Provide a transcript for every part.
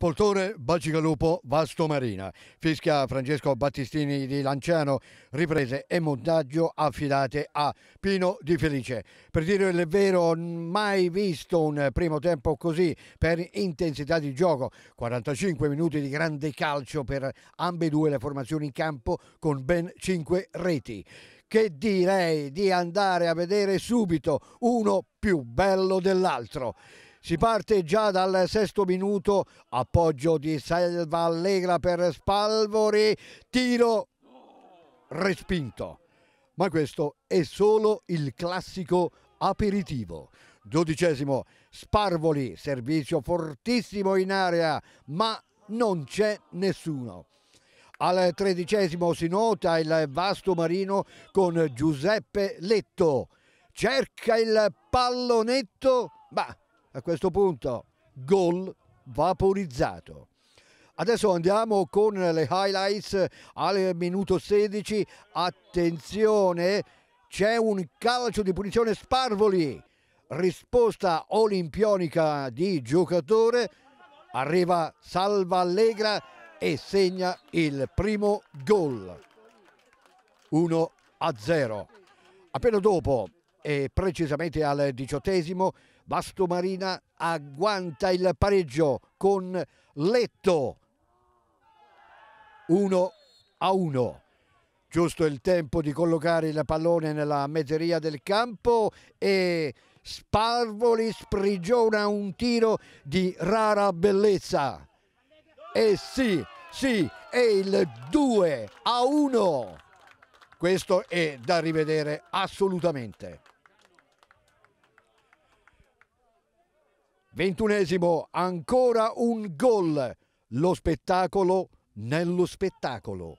Poltore, Bacigalupo Vasto Marina. Fischia Francesco Battistini di Lanciano, riprese e montaggio affidate a Pino Di Felice. Per dire il vero, mai visto un primo tempo così per intensità di gioco. 45 minuti di grande calcio per ambedue le formazioni in campo con ben 5 reti che direi di andare a vedere subito uno più bello dell'altro. Si parte già dal sesto minuto, appoggio di Selva Allegra per Spalvori, tiro respinto. Ma questo è solo il classico aperitivo. Dodicesimo, Sparvoli, servizio fortissimo in area, ma non c'è nessuno. Al tredicesimo si nota il vasto marino con Giuseppe Letto. Cerca il pallonetto, ma a questo punto gol vaporizzato. Adesso andiamo con le highlights al minuto 16, attenzione c'è un calcio di punizione Sparvoli, risposta olimpionica di giocatore, arriva Salva Allegra e segna il primo gol 1 a 0. Appena dopo e precisamente al diciottesimo Bastomarina agguanta il pareggio con Letto 1 a 1. Giusto il tempo di collocare il pallone nella mezzeria del campo e Sparvoli sprigiona un tiro di rara bellezza. E sì, sì, è il 2 a 1. Questo è da rivedere assolutamente. Ventunesimo, ancora un gol. Lo spettacolo nello spettacolo.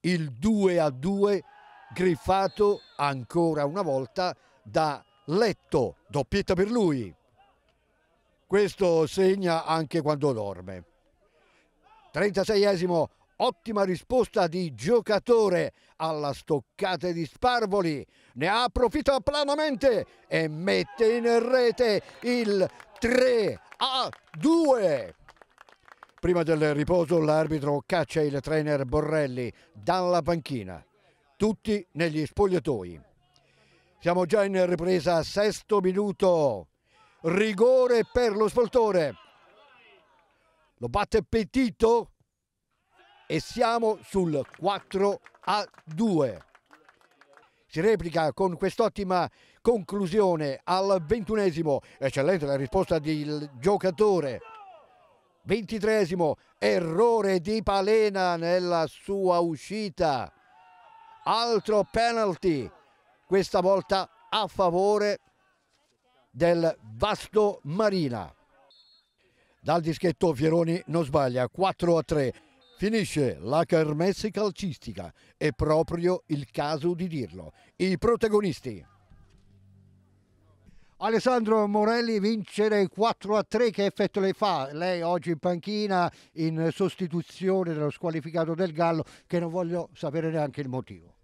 Il 2 a 2 griffato ancora una volta da Letto, doppietta per lui. Questo segna anche quando dorme. 36esimo, ottima risposta di giocatore alla stoccata di Sparvoli. Ne approfitta planamente e mette in rete il 3 a 2. Prima del riposo l'arbitro caccia il trainer Borrelli dalla panchina, tutti negli spogliatoi. Siamo già in ripresa, sesto minuto, rigore per lo spoltore. Lo batte Petito e siamo sul 4 a 2. Si replica con quest'ottima conclusione al ventunesimo, eccellente la risposta del giocatore. Ventitresimo, errore di Palena nella sua uscita. Altro penalty, questa volta a favore del Vasto Marina. Dal dischetto Fieroni non sbaglia, 4 a 3. Finisce la kermesse calcistica, è proprio il caso di dirlo. I protagonisti. Alessandro Morelli vincere 4 a 3 che effetto le fa? Lei oggi in panchina in sostituzione dello squalificato del Gallo che non voglio sapere neanche il motivo.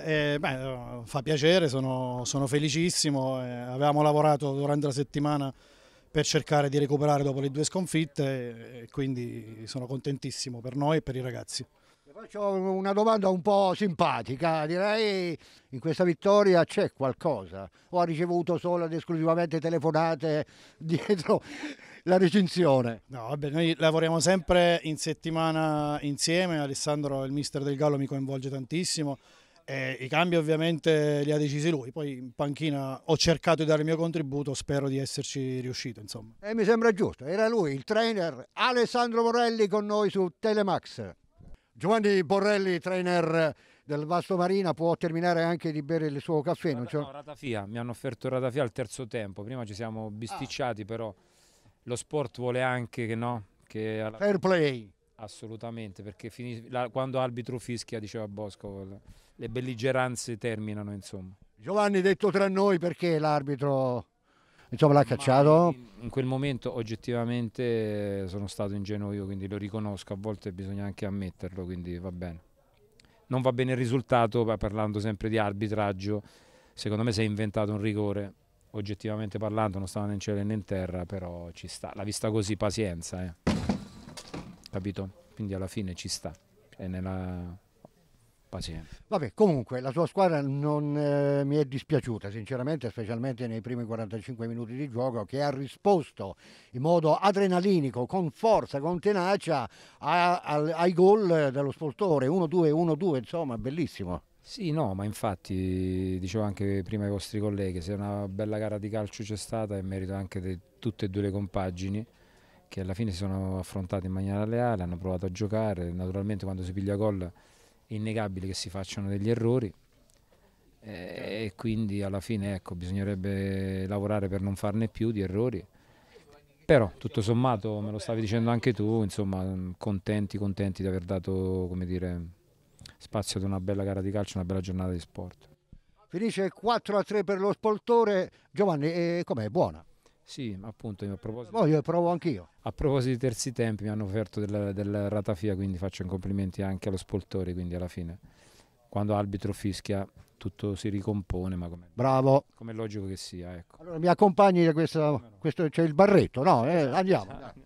Eh, beh, fa piacere, sono, sono felicissimo, eh, avevamo lavorato durante la settimana per cercare di recuperare dopo le due sconfitte e quindi sono contentissimo per noi e per i ragazzi. Faccio una domanda un po' simpatica, direi in questa vittoria c'è qualcosa o ha ricevuto solo ed esclusivamente telefonate dietro la recinzione? No, vabbè, noi lavoriamo sempre in settimana insieme, Alessandro, il mister del Gallo, mi coinvolge tantissimo. E I cambi ovviamente li ha decisi lui, poi in panchina ho cercato di dare il mio contributo, spero di esserci riuscito. Insomma. E eh, mi sembra giusto, era lui il trainer Alessandro Morelli con noi su Telemax. Giovanni Borrelli, trainer del Vasto Marina, può terminare anche di bere il suo caffè. Rada, no, Ratafia, mi hanno offerto Ratafia al terzo tempo, prima ci siamo ah. bisticciati, ah. però lo sport vuole anche che no. Che alla... Fair play. Assolutamente, perché finis... La... quando arbitro fischia, diceva Bosco, le belligeranze terminano, insomma. Giovanni detto tra noi perché l'arbitro diciamo, l'ha cacciato. In, in, quel momento oggettivamente sono stato ingenuo io, quindi lo riconosco, a volte bisogna anche ammetterlo, quindi va bene. Non va bene il risultato, parlando sempre di arbitraggio, secondo me si è inventato un rigore, oggettivamente parlando non stava né in cielo né in terra, però ci sta, la vista così pazienza, eh. capito? Quindi alla fine ci sta, è nella Pazienza. Vabbè, comunque la sua squadra non eh, mi è dispiaciuta, sinceramente, specialmente nei primi 45 minuti di gioco, che ha risposto in modo adrenalinico, con forza, con tenacia a, a, ai gol dello spoltore 1-2, 1-2, insomma, bellissimo. Sì, no, ma infatti, dicevo anche prima ai vostri colleghi, se una bella gara di calcio c'è stata è merito anche di tutte e due le compagini che alla fine si sono affrontate in maniera leale, hanno provato a giocare, naturalmente quando si piglia gol innegabile che si facciano degli errori eh, e quindi alla fine ecco, bisognerebbe lavorare per non farne più di errori. Però tutto sommato, me lo stavi dicendo anche tu, insomma, mm, contenti, contenti di aver dato dire, spazio ad una bella gara di calcio, una bella giornata di sport. Finisce 4 a 3 per lo spoltore. Giovanni, eh, com'è? Buona? Sì, appunto, a proposito... Voglio, provo anch'io. A proposito di terzi tempi, mi hanno offerto del, della ratafia, quindi faccio i complimenti anche allo Spoltori, quindi alla fine. Quando arbitro fischia tutto si ricompone, ma come... Bravo. Come è logico che sia, ecco. Allora mi accompagni a questa... questo... c'è il barretto, no? Eh, andiamo.